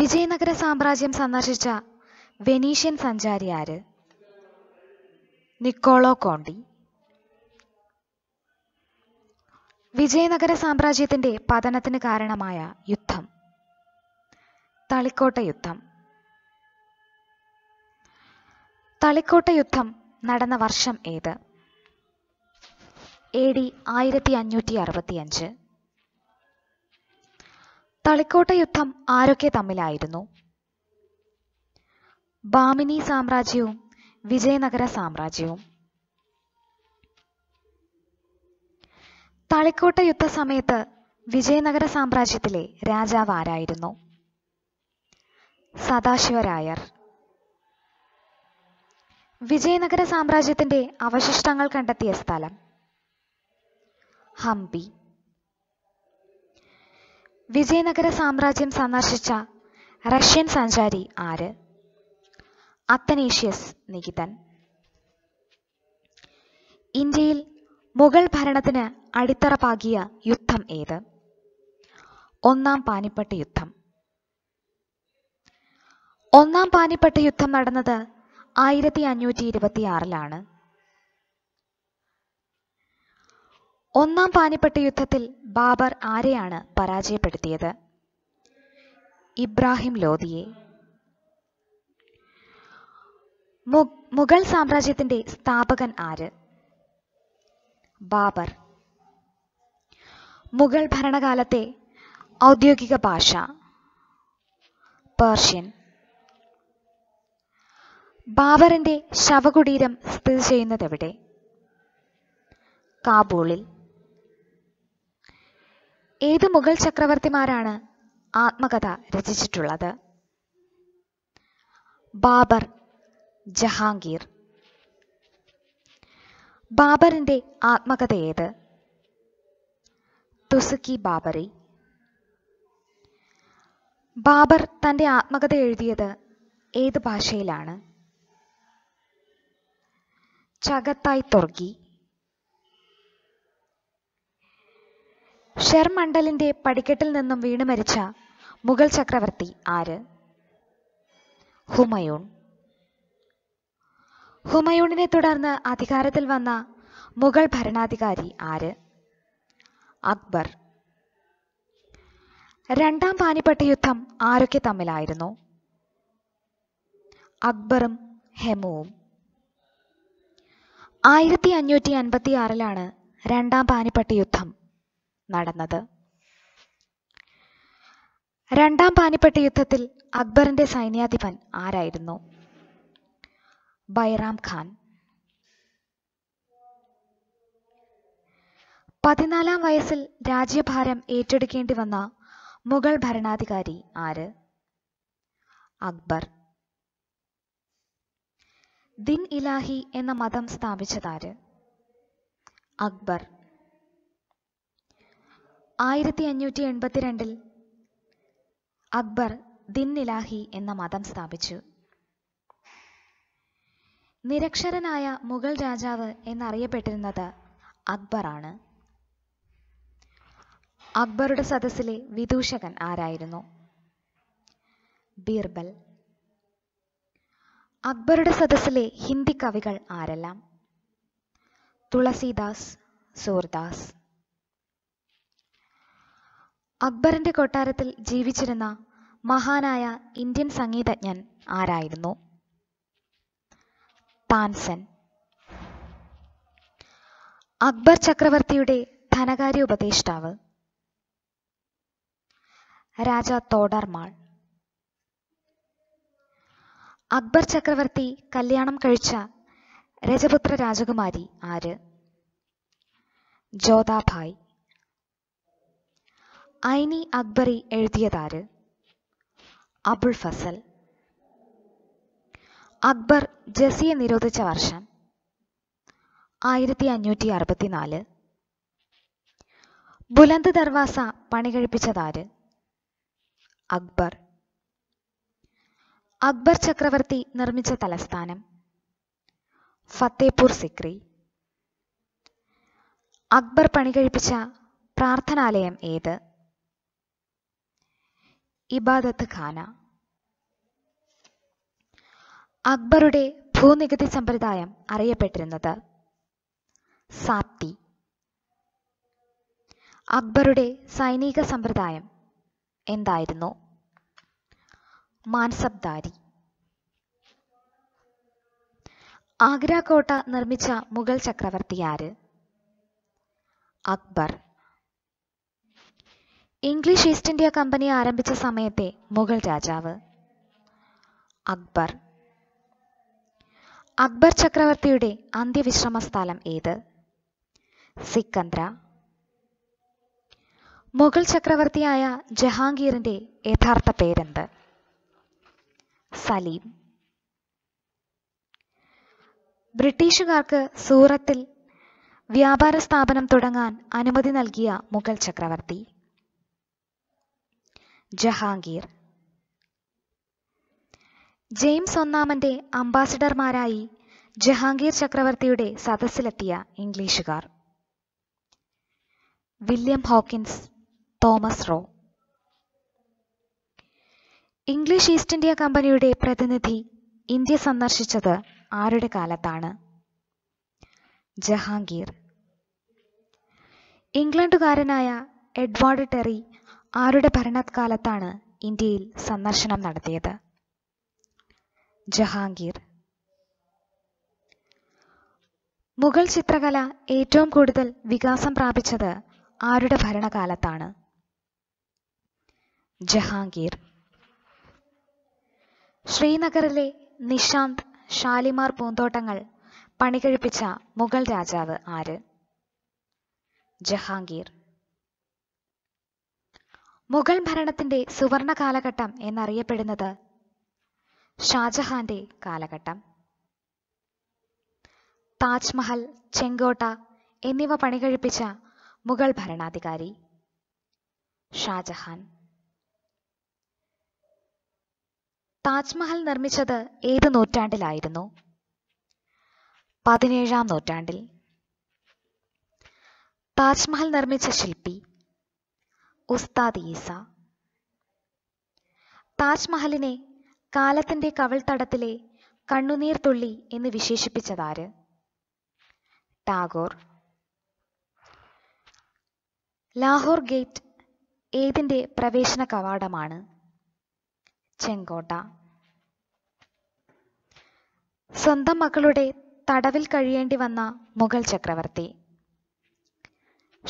വിജയനഗര സാമ്രാജ്യം സന്ദർശിച്ച വെനീഷ്യൻ സഞ്ചാരി ആര് നിക്കോളോ കോണ്ടി വിജയനഗര സാമ്രാജ്യത്തിന്റെ പതനത്തിന് കാരണമായ യുദ്ധം തളിക്കോട്ട യുദ്ധം തളിക്കോട്ട യുദ്ധം നടന്ന വർഷം ഏത് എ ഡി ആയിരത്തി അഞ്ഞൂറ്റി അറുപത്തിയഞ്ച് തളിക്കോട്ട യുദ്ധം ആരൊക്കെ തമ്മിലായിരുന്നു ബാമിനി സാമ്രാജ്യവും വിജയനഗര സാമ്രാജ്യവും തളിക്കോട്ട സമയത്ത് വിജയനഗര സാമ്രാജ്യത്തിലെ രാജാവ് ആരായിരുന്നു സദാശിവരായർ വിജയനഗര സാമ്രാജ്യത്തിന്റെ അവശിഷ്ടങ്ങൾ കണ്ടെത്തിയ സ്ഥലം ഹംപി വിജയനഗര സാമ്രാജ്യം സന്ദർശിച്ച റഷ്യൻ സഞ്ചാരി ആര് അത്തനേഷ്യസ് നികിതൻ ഇന്ത്യയിൽ മുഗൾ ഭരണത്തിന് അടിത്തറ പാകിയ യുദ്ധം ഏത് ഒന്നാം പാനിപ്പട്ട് യുദ്ധം ഒന്നാം പാനിപ്പട്ട് യുദ്ധം നടന്നത് ആയിരത്തി അഞ്ഞൂറ്റി ഇരുപത്തിയാറിലാണ് ഒന്നാം പാനിപ്പട്ട് യുദ്ധത്തിൽ ബാബർ ആരെയാണ് പരാജയപ്പെടുത്തിയത് ഇബ്രാഹിം ലോധിയെ മുഗൾ സാമ്രാജ്യത്തിന്റെ സ്ഥാപകൻ ആര് ബാബർ മുഗൾ ഭരണകാലത്തെ ഔദ്യോഗിക ഭാഷ പേർഷ്യൻ ബാബറിന്റെ ശവകുടീരം സ്ഥിതി ചെയ്യുന്നത് എവിടെ കാബൂളിൽ ഏത് മുഗൾ ചക്രവർത്തിമാരാണ് ആത്മകഥ രചിച്ചിട്ടുള്ളത് ബാബർ ജഹാംഗീർ ബാബറിന്റെ ആത്മകഥ ഏത് തുസുക്കി ബാബറി ബാബർ തന്റെ ആത്മകഥ എഴുതിയത് ഏത് ഭാഷയിലാണ് ചകത്തായി തുർക്കി ഷെർമണ്ടലിന്റെ പടിക്കെട്ടിൽ നിന്നും വീണു മരിച്ച മുഗൾ ചക്രവർത്തി ആര് ഹുമയൂൺ ഹുമയൂണിനെ തുടർന്ന് അധികാരത്തിൽ വന്ന മുഗൾ ഭരണാധികാരി ആര് അക്ബർ രണ്ടാം പാനിപ്പട്ട യുദ്ധം ആരൊക്കെ തമ്മിലായിരുന്നു അക്ബറും ഹെമുവും ആയിരത്തി അഞ്ഞൂറ്റി അൻപത്തി ആറിലാണ് രണ്ടാം പാനിപ്പട്ട യുദ്ധം നടന്നത് രണ്ടാം പാനിപ്പട്ട് യുദ്ധത്തിൽ അക്ബറിന്റെ സൈന്യാധിപൻ ആരായിരുന്നു ബൈറാം ഖാൻ പതിനാലാം വയസ്സിൽ രാജ്യഭാരം ഏറ്റെടുക്കേണ്ടി വന്ന മുഗൾ ഭരണാധികാരി ആര് അക്ബർ ദിൻ ഇലാഹി എന്ന മതം സ്ഥാപിച്ചതാര് അക്ബർ ആയിരത്തി അഞ്ഞൂറ്റി എൺപത്തിരണ്ടിൽ അക്ബർ ദിന്നിലാഹി എന്ന മതം സ്ഥാപിച്ചു നിരക്ഷരനായ മുഗൾ രാജാവ് എന്നറിയപ്പെട്ടിരുന്നത് അക്ബറാണ് അക്ബറുടെ സദസ്സിലെ വിദൂഷകൻ ആരായിരുന്നു ബീർബൽ അക്ബറുടെ സദസ്സിലെ ഹിന്ദി കവികൾ ആരെല്ലാം തുളസീദാസ് സൂർദാസ് അക്ബറിന്റെ കൊട്ടാരത്തിൽ ജീവിച്ചിരുന്ന മഹാനായ ഇന്ത്യൻ സംഗീതജ്ഞൻ ആരായിരുന്നു താൻസൻ അക്ബർ ചക്രവർത്തിയുടെ ധനകാര്യ ഉപദേഷ്ടാവ് രാജ തോഡർമാൾ അക്ബർ ചക്രവർത്തി കല്യാണം കഴിച്ച രജപുത്ര രാജകുമാരി ആര് ജോതാഭായ് ഐനി അക്ബറി എഴുതിയതാര് അബുൾ ഫസൽ അക്ബർ ജസിയെ നിരോധിച്ച വർഷം ആയിരത്തി അഞ്ഞൂറ്റി അറുപത്തിനാല് ബുലന്ത് ദർവാസ പണി കഴിപ്പിച്ചതാര് അക്ബർ അക്ബർ ചക്രവർത്തി നിർമ്മിച്ച തലസ്ഥാനം ഫത്തേപൂർ സിക്രി അക്ബർ പണി കഴിപ്പിച്ച പ്രാർത്ഥനാലയം ഏത് ഇബാദത്ത് ഖാന അക്ബറുടെ ഭൂനികുതി സമ്പ്രദായം അറിയപ്പെട്ടിരുന്നത് സാപ്തി അക്ബറുടെ സൈനിക സമ്പ്രദായം എന്തായിരുന്നു മാൻസബ്ദാരി ആഗ്ര കോട്ട നിർമ്മിച്ച മുഗൾ ചക്രവർത്തി ആര് Akbar English East India company ആരംഭിച്ച സമയത്തെ മുഗൾ രാജാവ് അക്ബർ അക്ബർ ചക്രവർത്തിയുടെ അന്ത്യവിശ്രമ സ്ഥലം ഏത് സിക്കന്ദ്ര മുഗൾ ചക്രവർത്തിയായ ജഹാംഗീറിന്റെ യഥാർത്ഥ പേരെന്ത് സലീം ബ്രിട്ടീഷുകാർക്ക് സൂറത്തിൽ വ്യാപാര സ്ഥാപനം തുടങ്ങാൻ അനുമതി നൽകിയ മുഗൾ ചക്രവർത്തി ജഹാംഗീർ ജെയിംസ് ഒന്നാമന്റെ അംബാസിഡർമാരായി ജഹാംഗീർ ചക്രവർത്തിയുടെ സദസ്സിലെത്തിയ ഇംഗ്ലീഷുകാർ William Hawkins Thomas Roe English East India കമ്പനിയുടെ പ്രതിനിധി ഇന്ത്യ സന്ദർശിച്ചത് ആരുടെ കാലത്താണ് ജഹാംഗീർ ഇംഗ്ലണ്ടുകാരനായ എഡ്വാർഡ് ടെറി ആരുടെ ഭരണകാലത്താണ് ഇന്ത്യയിൽ സന്ദർശനം നടത്തിയത് ജഹാംഗീർ മുഗൾ ചിത്രകല ഏറ്റവും കൂടുതൽ വികാസം പ്രാപിച്ചത് ആരുടെ ഭരണകാലത്താണ് ജഹാംഗീർ ശ്രീനഗറിലെ നിശാന്ത് ഷാലിമാർ പൂന്തോട്ടങ്ങൾ പണികഴിപ്പിച്ച മുഗൾ രാജാവ് ആര് ജഹാംഗീർ മുഗൾ ഭരണത്തിന്റെ സുവർണ കാലഘട്ടം എന്നറിയപ്പെടുന്നത് ഷാജഹാന്റെ കാലഘട്ടം താജ്മഹൽ ചെങ്കോട്ട എന്നിവ പണികഴിപ്പിച്ച മുഗൾ ഭരണാധികാരി ഷാജഹാൻ താജ്മഹൽ നിർമ്മിച്ചത് ഏത് നൂറ്റാണ്ടിലായിരുന്നു പതിനേഴാം നൂറ്റാണ്ടിൽ താജ്മഹൽ നിർമ്മിച്ച ശില്പി ഉസ്താദ് ഈസ താജ്മഹലിനെ കാലത്തിൻ്റെ കവിൾത്തടത്തിലെ കണ്ണുനീർ തുള്ളി എന്ന് വിശേഷിപ്പിച്ചതാര് ടാഗോർ ലാഹോർ ഗേറ്റ് ഏതിൻ്റെ പ്രവേശന കവാടമാണ് ചെങ്കോട്ട സ്വന്തം മക്കളുടെ തടവിൽ കഴിയേണ്ടി വന്ന മുഗൾ ചക്രവർത്തി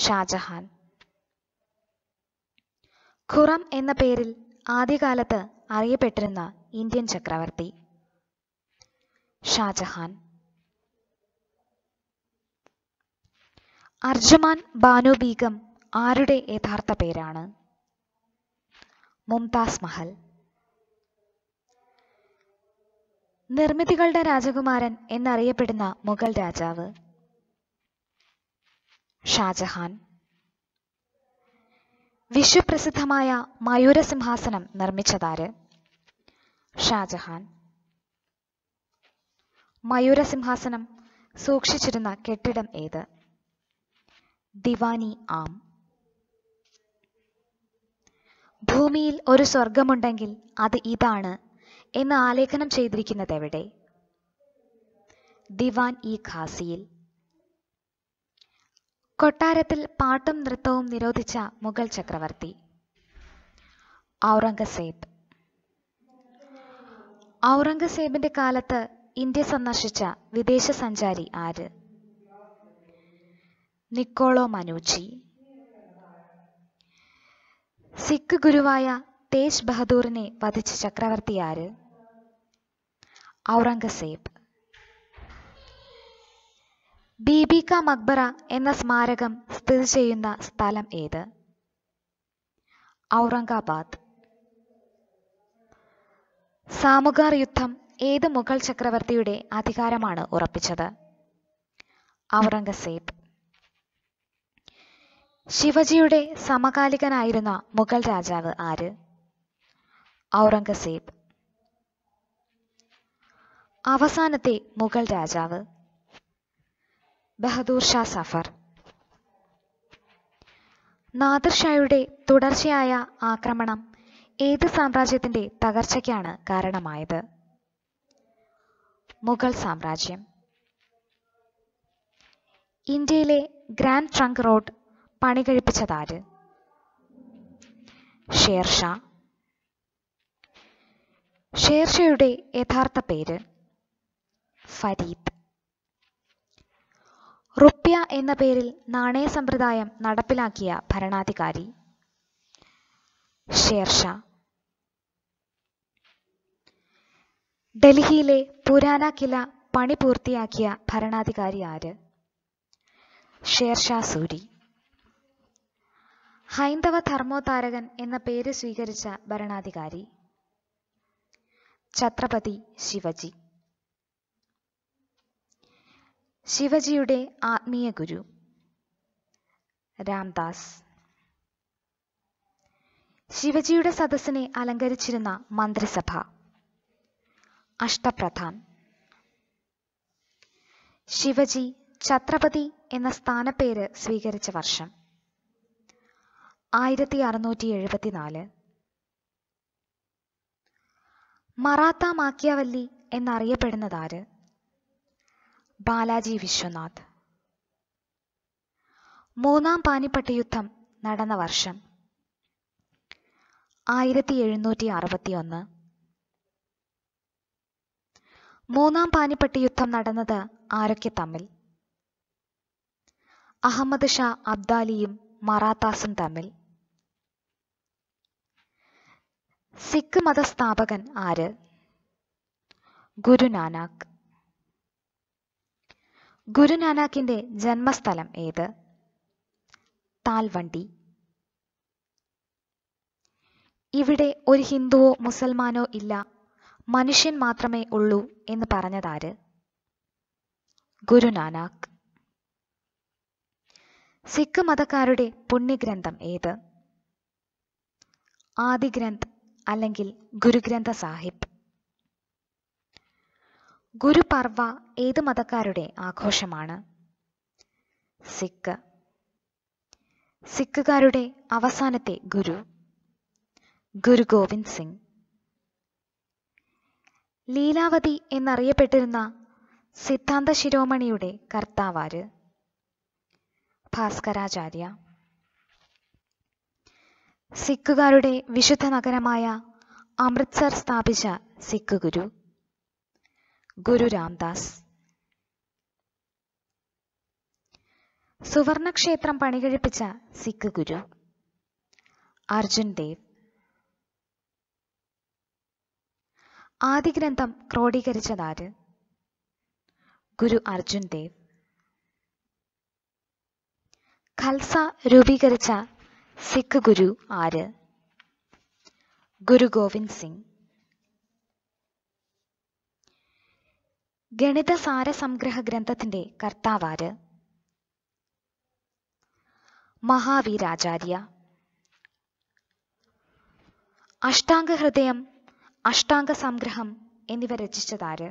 ഷാജഹാൻ ഖുറം എന്ന പേരിൽ ആദ്യകാലത്ത് അറിയപ്പെട്ടിരുന്ന ഇന്ത്യൻ ചക്രവർത്തി ഷാജഹാൻ അർജുമാൻ ബാനു ബീഗം ആരുടെ യഥാർത്ഥ പേരാണ് മുംതാസ് മഹൽ നിർമ്മിതികളുടെ രാജകുമാരൻ എന്നറിയപ്പെടുന്ന മുഗൾ രാജാവ് ഷാജഹാൻ വിശ്വപ്രസിദ്ധമായ മയൂരസിംഹാസനം നിർമ്മിച്ചതാര് ഷാജഹാൻ മയൂരസിംഹാസനം സൂക്ഷിച്ചിരുന്ന കെട്ടിടം ഏത് ദിവാനി ആം ഭൂമിയിൽ ഒരു സ്വർഗമുണ്ടെങ്കിൽ അത് ഇതാണ് എന്ന് ആലേഖനം ചെയ്തിരിക്കുന്നത് എവിടെ ദിവാൻ ഇ ഖാസിയിൽ കൊട്ടാരത്തിൽ പാട്ടും നൃത്തവും നിരോധിച്ച മുഗൾ ചക്രവർത്തി ഔറംഗസേബ് ഔറംഗസേബിന്റെ കാലത്ത് ഇന്ത്യ സന്ദർശിച്ച വിദേശ സഞ്ചാരി ആര് നിക്കോളോ മനൂച്ചി സിഖ് ഗുരുവായ തേജ് ബഹദൂറിനെ വധിച്ച ചക്രവർത്തി ആര് ഔറംഗസേബ് ബീബി ക മക്ബറ എന്ന സ്മാരകം സ്ഥിതി ചെയ്യുന്ന സ്ഥലം ഏത് ഔറംഗാബാദ് സാമുഗാർ യുദ്ധം ഏത് മുഗൾ ചക്രവർത്തിയുടെ അധികാരമാണ് ഉറപ്പിച്ചത് ഔറംഗസേബ് ശിവജിയുടെ സമകാലികനായിരുന്ന മുഗൾ രാജാവ് ആര് ഔറംഗസേബ് അവസാനത്തെ മുഗൾ രാജാവ് ബഹദൂർ ഷാ സഫർ നാദിർ ഷായുടെ തുടർച്ചയായ ആക്രമണം ഏത് സാമ്രാജ്യത്തിന്റെ തകർച്ചയ്ക്കാണ് കാരണമായത് മുഗൾ സാമ്രാജ്യം ഇന്ത്യയിലെ ഗ്രാൻഡ് ട്രങ്ക് റോഡ് പണി കഴിപ്പിച്ചതാര് ഷേർഷാ ഷേർഷയുടെ യഥാർത്ഥ പേര് ഫരീദ് റുപ്യ എന്ന പേരിൽ നാണയ സമ്പ്രദായം നടപ്പിലാക്കിയ ഭരണാധികാരി ഷേർഷാ ഡൽഹിയിലെ പുരാന കില പണി പൂർത്തിയാക്കിയ ഭരണാധികാരി ആര് ഷേർഷാ സൂരി ഹൈന്ദവ ധർമ്മോതാരകൻ എന്ന പേര് സ്വീകരിച്ച ഭരണാധികാരി ഛത്രപതി ശിവജി ശിവജിയുടെ ആത്മീയ ഗുരു രാംദാസ് ശിവജിയുടെ സദസ്സിനെ അലങ്കരിച്ചിരുന്ന മന്ത്രിസഭ അഷ്ടപ്രധാൻ ശിവജി ഛത്രപതി എന്ന സ്ഥാനപ്പേര് സ്വീകരിച്ച വർഷം ആയിരത്തി അറുന്നൂറ്റി എഴുപത്തിനാല് മറാത്ത മാക്യാവല്ലി എന്നറിയപ്പെടുന്നതാര് ബാലാജി വിശ്വനാഥ് മൂന്നാം പാനിപ്പട്ട് യുദ്ധം നടന്ന വർഷം ആയിരത്തി എഴുന്നൂറ്റി ഒന്ന് മൂന്നാം പാനിപ്പട്ട് യുദ്ധം നടന്നത് ആരൊക്കെ തമ്മിൽ അഹമ്മദ് ഷാ അബ്ദാലിയും മറാത്താസും തമ്മിൽ സിഖ് മതസ്ഥാപകൻ ആര് ഗുരു ഗുരുനാനാക്കിന്റെ ജന്മസ്ഥലം ഏത് താൽവണ്ടി ഇവിടെ ഒരു ഹിന്ദുവോ മുസൽമാനോ ഇല്ല മനുഷ്യൻ മാത്രമേ ഉള്ളൂ എന്ന് പറഞ്ഞതാര് ഗുരുനാനാക്ക് സിഖ് മതക്കാരുടെ പുണ്യഗ്രന്ഥം ഏത് ആദിഗ്രന്ഥ് അല്ലെങ്കിൽ ഗുരുഗ്രന്ഥ സാഹിബ് ഗുരുപർവ ഏത് മതക്കാരുടെ ആഘോഷമാണ് സിഖ് സിഖുകാരുടെ അവസാനത്തെ ഗുരു ഗുരു ഗോവിന്ദ് സിംഗ് ലീലാവതി എന്നറിയപ്പെട്ടിരുന്ന സിദ്ധാന്ത ശിരോമണിയുടെ കർത്താവാര് ഭാസ്കരാചാര്യ സിഖുകാരുടെ വിശുദ്ധ നഗരമായ അമൃത്സർ സ്ഥാപിച്ച സിഖ് ഗുരു ഗുരു രാംദാസ് സുവർണക്ഷേത്രം പണികഴിപ്പിച്ച സിഖ് ഗുരു അർജുൻ ദേവ് ആദിഗ്രന്ഥം ക്രോഡീകരിച്ചതാര് ഗുരു അർജുൻ ദേവ് ഖൽസ രൂപീകരിച്ച സിഖ് ഗുരു ആര് ഗുരു ഗോവിന്ദ് സിംഗ് ഗണിത സംഗ്രഹ ഗ്രന്ഥത്തിന്റെ കർത്താവാര് മഹാവീരാചാര്യ അഷ്ടാംഗ ഹൃദയം അഷ്ടാംഗ സംഗ്രഹം എന്നിവ രചിച്ചതാര്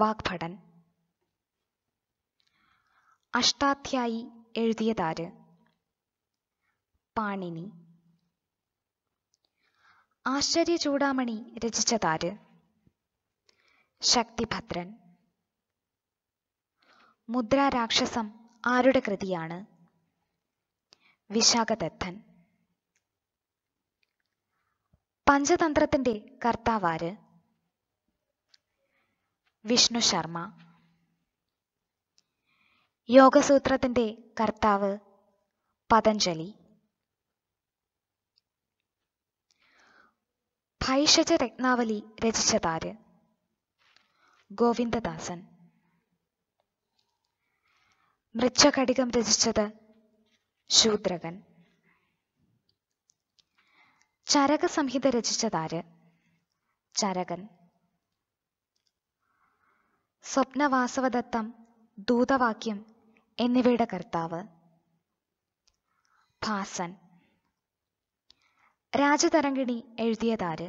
വാഗ്ഭടൻ അഷ്ടാധ്യായി എഴുതിയതാര് പാണിനി ആശ്ചര്യ ചൂടാമണി രചിച്ചതാര് ശക്തിഭദ്രൻ മുദ്ര രാക്ഷസം ആരുടെ കൃതിയാണ് വിശാഖദത്തൻ പഞ്ചതന്ത്രത്തിന്റെ കർത്താവാര് വിഷ്ണു ശർമ്മ യോഗസൂത്രത്തിന്റെ കർത്താവ് പതഞ്ജലി ഭൈഷജ രത്നാവലി രചിച്ചതാര് ഗോവിന്ദദാസൻ മൃച്ഛകടികം രചിച്ചത് ശൂദ്രകൻ ചരക സംഹിത രചിച്ചതാര് ചരകൻ സ്വപ്നവാസവദത്തം ദൂതവാക്യം എന്നിവയുടെ കർത്താവ് ഭാസൻ രാജതരംഗിണി എഴുതിയതാര്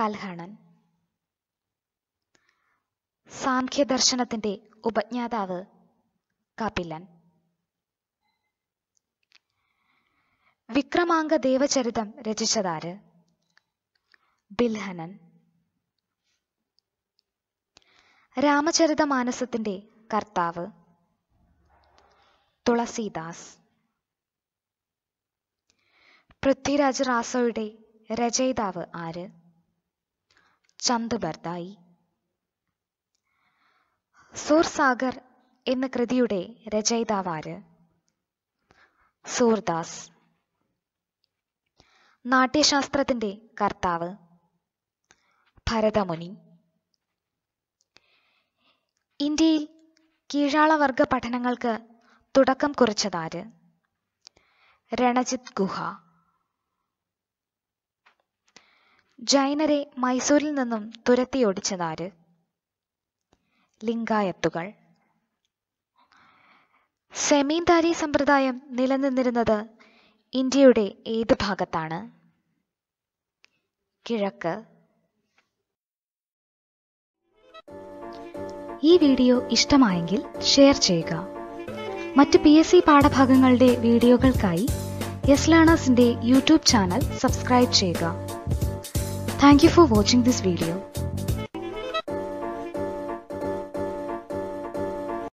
കൽഹണൻ സാംഖ്യദർശനത്തിന്റെ ഉപജ്ഞാതാവ് കാപ്പില്ലൻ വിക്രമാംഗ ദേവചരിതം രചിച്ചതാര് ബിൽഹനൻ രാമചരിത മാനസത്തിന്റെ കർത്താവ് തുളസീദാസ് പൃഥ്വിരാജ് റാസോയുടെ രചയിതാവ് ആര് ചന്ദ്ബർദായി സൂർസാഗർ എന്ന കൃതിയുടെ രചയിതാവാര് സൂർദാസ് നാട്യശാസ്ത്രത്തിന്റെ കർത്താവ് ഭരതമുനി ഇന്ത്യയിൽ കീഴാളവർഗ പഠനങ്ങൾക്ക് തുടക്കം കുറിച്ചതാര് രണജിത് ഗുഹ ജൈനരെ മൈസൂരിൽ നിന്നും തുരത്തിയോടിച്ചതാര് ലിംഗായത്തുകൾ സെമീന്ദാരി സമ്പ്രദായം നിലനിന്നിരുന്നത് ഇന്ത്യയുടെ ഏത് ഭാഗത്താണ് കിഴക്ക് ഈ വീഡിയോ ഇഷ്ടമായെങ്കിൽ ഷെയർ ചെയ്യുക മറ്റ് പി എസ് സി പാഠഭാഗങ്ങളുടെ വീഡിയോകൾക്കായി യെസ് ലേണേഴ്സിന്റെ യൂട്യൂബ് ചാനൽ സബ്സ്ക്രൈബ് ചെയ്യുക thank you for watching this video